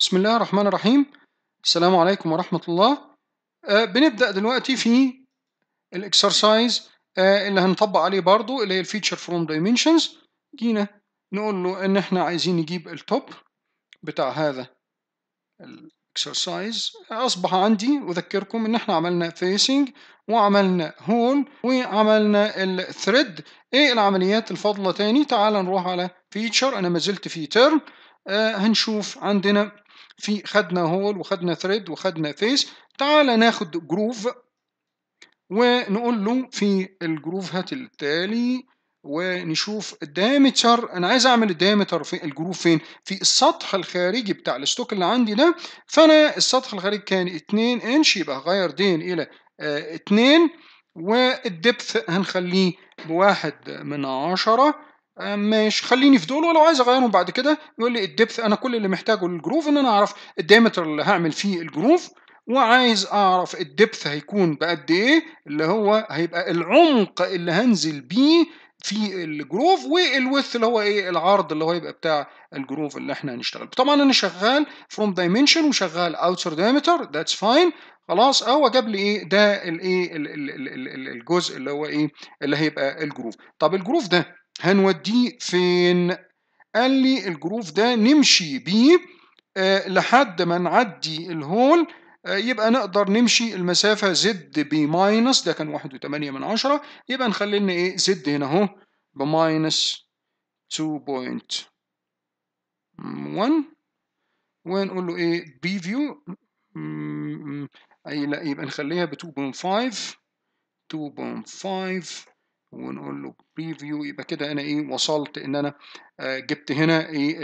بسم الله الرحمن الرحيم السلام عليكم ورحمة الله آه بنبدأ دلوقتي في الاكسرسايز آه اللي هنطبق عليه برضو اللي هي الفيتشر فروم دايمنشنز جينا نقول له ان احنا عايزين نجيب التوب بتاع هذا الاكسرسايز اصبح عندي اذكركم ان احنا عملنا فيسنج وعملنا هول وعملنا الثريد ايه العمليات الفاضلة تاني تعال نروح على فيتشر انا ما زلت في ترم آه هنشوف عندنا في خدنا هول وخدنا ثريد وخدنا فيس تعال ناخد جروف ونقول له في الجروف هات التالي ونشوف الدايمتر انا عايز اعمل الدايمتر في الجروف فين في السطح الخارجي بتاع الستوك اللي عندي ده فانا السطح الخارجي كان 2 انش يبقى هغير دين الى 2 آه، والدبث هنخليه بواحد من عشرة آه، ماشي خليني في دول ولو عايز اغيرهم بعد كده يقول لي الدبث انا كل اللي محتاجه للجروف ان انا اعرف الدايمتر اللي هعمل فيه الجروف وعايز اعرف الدبث هيكون بقد ايه اللي هو هيبقى العمق اللي هنزل بيه في الجروف والوث اللي هو ايه العرض اللي هو يبقى بتاع الجروف اللي احنا هنشتغل طبعا انا شغال فروم دايمنشن وشغال اوتر دايمتر ذاتس فاين خلاص اهو جاب لي ايه ده الايه الجزء اللي هو ايه اللي هيبقى الجروف طب الجروف ده هنوديه فين قال لي الجروف ده نمشي بيه آه، لحد ما نعدي الهول آه، يبقى نقدر نمشي المسافة زد بي ماينس ده كان واحد وثمانية من عشرة يبقى نخلي لنا ايه زد هنا اهو بماينس 2.1 ونقول له ايه بي فيو اي لا يبقى نخليها ب 2.5 2.5 ونقول له بريفيو يبقى كده انا ايه وصلت ان انا آه، جبت هنا ايه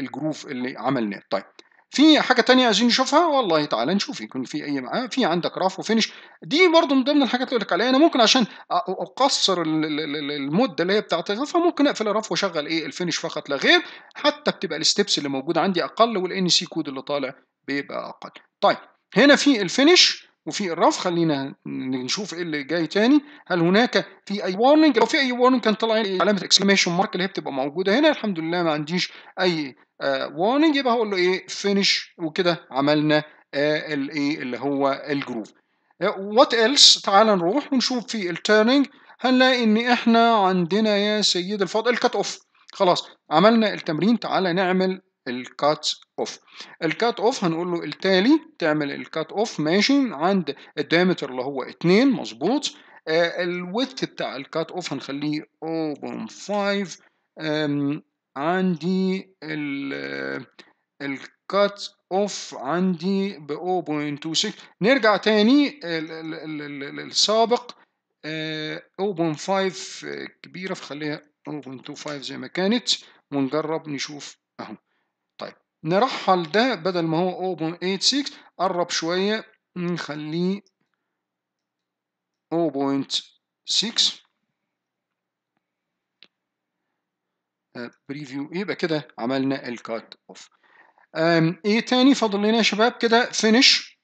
الجروف اللي عملناه طيب في حاجه تانية عايزين نشوفها والله تعالى نشوف يكون في اي معاه في عندك رف وفينش دي برضو من ضمن الحاجات اللي قلت لك عليها انا ممكن عشان اقصر المده اللي هي بتاعت الرف ممكن اقفل الرف واشغل ايه الفينش فقط لا غير حتى بتبقى الستبس اللي موجوده عندي اقل والان سي كود اللي طالع بيبقى اقل طيب هنا في الفينش وفي الرف خلينا نشوف ايه اللي جاي تاني هل هناك في اي وارننج لو في اي وارننج كان طلع علامه اكسكليميشن مارك اللي هي بتبقى موجوده هنا الحمد لله ما عنديش اي وارننج آه، يبقى هقول له ايه فينيش وكده عملنا الايه e اللي هو الجروف وات آه، ايلس تعال نروح ونشوف في التيرنينج هنلاقي ان احنا عندنا يا سيد الفاضل الكات اوف خلاص عملنا التمرين تعالى نعمل الكات اوف الكات اوف هنقول له التالي تعمل الكات اوف ماشي عند الدايمتر اللي هو 2 مظبوط آه الويدث بتاع الكات اوف هنخليه 0.5 عندي الكات اوف عندي ب 0.26 نرجع تاني السابق 0.5 آه، آه، كبيرة فخليها 0.25 زي ما كانت ونجرب نشوف اهو نرحل ده بدل ما هو 0.86 قرب شوية نخليه 0.6 بريفيو آه، يبقى كده عملنا الكات اوف ايه تاني فاضل لنا يا شباب كده فينش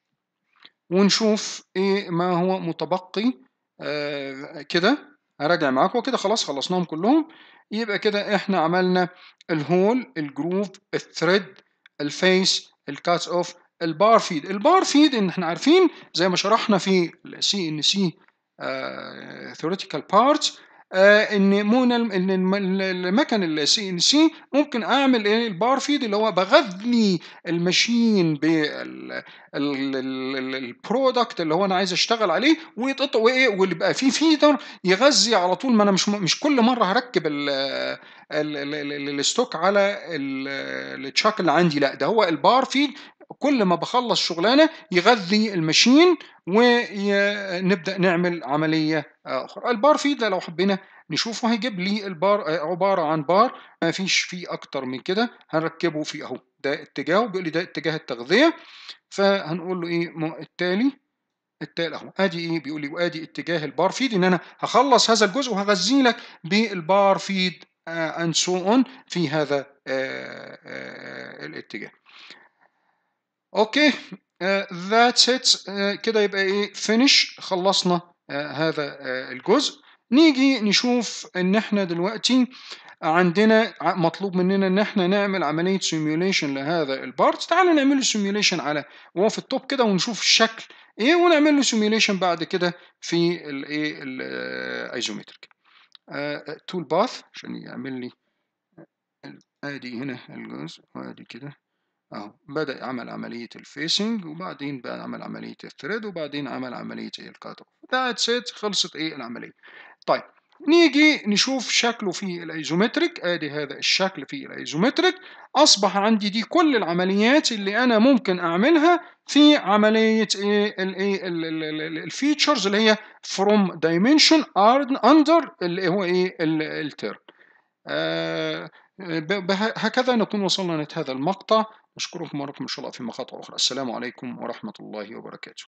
ونشوف ايه ما هو متبقي آه، كده هراجع معاكم كده خلاص خلصناهم كلهم يبقى كده احنا عملنا الهول الجروف الثريد الفيس الكات اوف البار فيد البار فيد ان احنا عارفين زي ما شرحنا في السي ان سي ثيوريتيكال بارتس ان مون ان المكن السي ان سي ممكن اعمل ايه البار فيد اللي هو بغذي الماشين بالبرودكت اللي هو انا عايز اشتغل عليه ويتقطع وايه واللي بقى فيه فيدر يغذي على طول ما انا مش مش كل مره هركب الستوك على التشاك اللي عندي لا ده هو البار فيد كل ما بخلص شغلانه يغذي الماشين ونبدا نعمل عمليه اخرى البار فيد لو حبينا نشوفه هيجيب لي البار عباره عن بار ما فيش فيه اكتر من كده هنركبه في اهو ده اتجاهه بيقول لي ده اتجاه التغذيه فهنقول له ايه التالي التالي اهو ادي ايه بيقول لي وادي اتجاه البار فيد ان انا هخلص هذا الجزء وهغذي لك بالبار فيد اند سو اون في هذا آه، آه، الاتجاه اوكي ذاتس آه، ات آه، كده يبقى ايه فينيش خلصنا آه، هذا الجزء نيجي نشوف ان احنا دلوقتي عندنا مطلوب مننا ان احنا نعمل عمليه سيميوليشن لهذا البارت تعال نعمل له سيميوليشن على وهو في التوب كده ونشوف الشكل ايه ونعمل له سيميوليشن بعد كده في الايه الايزومتريك تول باث عشان يعمل لي ادي هنا الجزء وادي كده اهو بدأ عمل عملية الفيسنج وبعدين بقى عمل عملية الثريد وبعدين عمل عملية الكات اوف ذات ات خلصت ايه العملية طيب نيجي نشوف شكله في الايزومتريك ادي هذا الشكل في الايزومتريك اصبح عندي دي كل العمليات اللي انا ممكن اعملها في عمليه الايه الفيتشرز إيه، اللي هي فروم دايمنشن اندر اللي هو ايه الترم آه، هكذا نكون وصلنا لهذا المقطع أشكركم وأراكم إن شاء الله في مقاطع أخرى السلام عليكم ورحمة الله وبركاته